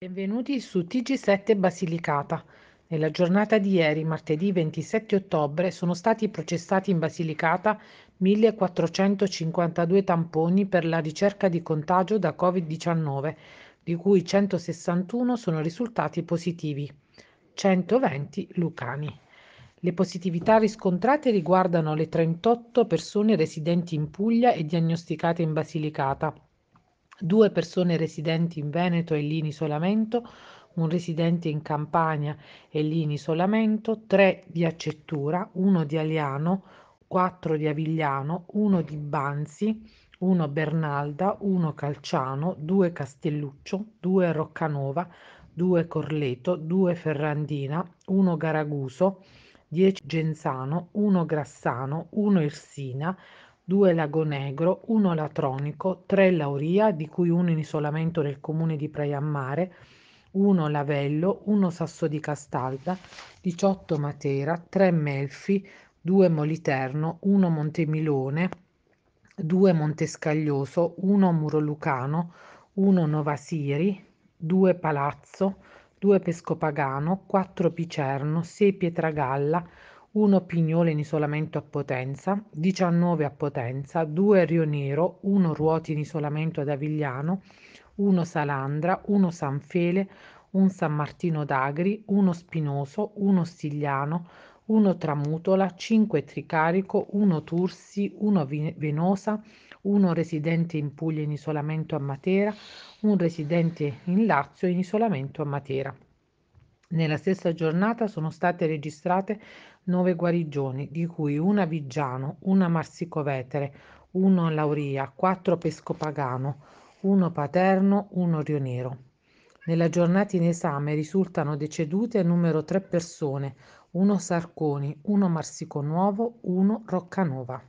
Benvenuti su TG7 Basilicata. Nella giornata di ieri, martedì 27 ottobre, sono stati processati in Basilicata 1452 tamponi per la ricerca di contagio da Covid-19, di cui 161 sono risultati positivi, 120 lucani. Le positività riscontrate riguardano le 38 persone residenti in Puglia e diagnosticate in Basilicata due persone residenti in Veneto e lì in isolamento, un residente in Campania e lì in isolamento, tre di Accettura, uno di Aliano, quattro di Avigliano, uno di Banzi, uno Bernalda, uno Calciano, due Castelluccio, due Roccanova, due Corleto, due Ferrandina, uno Garaguso, dieci Genzano, uno Grassano, uno Irsina, due Lago Negro, uno Latronico, tre Lauria, di cui uno in isolamento nel comune di Praiammare, uno Lavello, uno Sasso di Castalda, 18 Matera, 3 Melfi, 2 Moliterno, 1 Montemilone, 2 Montescaglioso, 1 Muro Lucano, 1 Novasiri, 2 Palazzo, 2 Pescopagano, 4 Picerno, 6 Pietragalla, 1 pignole in isolamento a Potenza, 19 a Potenza, 2 a Rionero, 1 Ruoti in isolamento ad Avigliano, 1 Salandra, 1 San Fele, 1 San Martino d'Agri, 1 Spinoso, 1 Stigliano, 1 Tramutola, 5 Tricarico, 1 Tursi, 1 Venosa, 1 residente in Puglia in isolamento a Matera, 1 residente in Lazio in isolamento a Matera. Nella stessa giornata sono state registrate nove guarigioni, di cui una a Viggiano, una a Marsicovetere, uno a Lauria, quattro a Pescopagano, uno a Paterno, uno a Rionero. Nella giornata in esame risultano decedute numero tre persone, uno Sarconi, uno Marsico Nuovo, uno Roccanova.